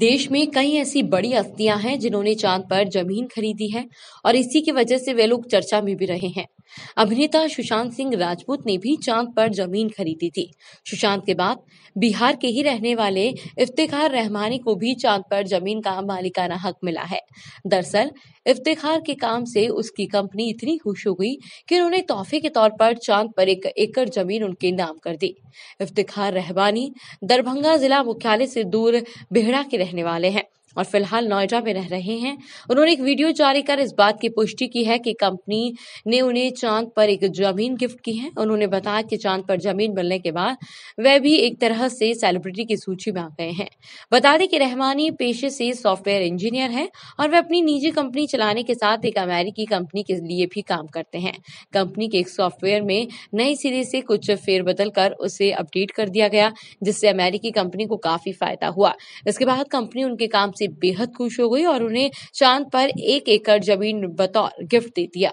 देश में कई ऐसी बड़ी हस्तियां हैं जिन्होंने चांद पर जमीन खरीदी है और इसी की वजह से वे लोग चर्चा में भी रहे हैं अभिनेता सुशांत सिंह राजपूत ने भी चांद पर जमीन खरीदी थी सुशांत के बाद बिहार के ही रहने वाले इफ्तिखार रहमानी को भी चांद पर जमीन का मालिकाना हक मिला है दरअसल इफ्तिखार के काम से उसकी कंपनी इतनी खुश हो गई कि उन्होंने तोहफे के तौर पर चांद पर एक एकड़ जमीन उनके नाम कर दी इफ्तिखार रहमानी दरभंगा जिला मुख्यालय से दूर बेहड़ा के रहने वाले हैं और फिलहाल नोएडा में रह रहे हैं उन्होंने एक वीडियो जारी कर इस बात की पुष्टि की है कि कंपनी ने उन्हें चांद पर एक जमीन गिफ्ट की है उन्होंने बताया कि चांद पर जमीन मिलने के बाद वह भी एक तरह से सेलिब्रिटी की सूची में आ गए हैं बता दें कि रहमानी पेशे से सॉफ्टवेयर इंजीनियर है और वह अपनी निजी कंपनी चलाने के साथ एक अमेरिकी कंपनी के लिए भी काम करते हैं कंपनी के एक सॉफ्टवेयर में नए सिरे से कुछ फेरबदल कर उसे अपडेट कर दिया गया जिससे अमेरिकी कंपनी को काफी फायदा हुआ इसके बाद कंपनी उनके काम से से बेहद खुश हो गई और उन्हें चांद पर एक एकड़ जमीन बतौर गिफ्ट दे दिया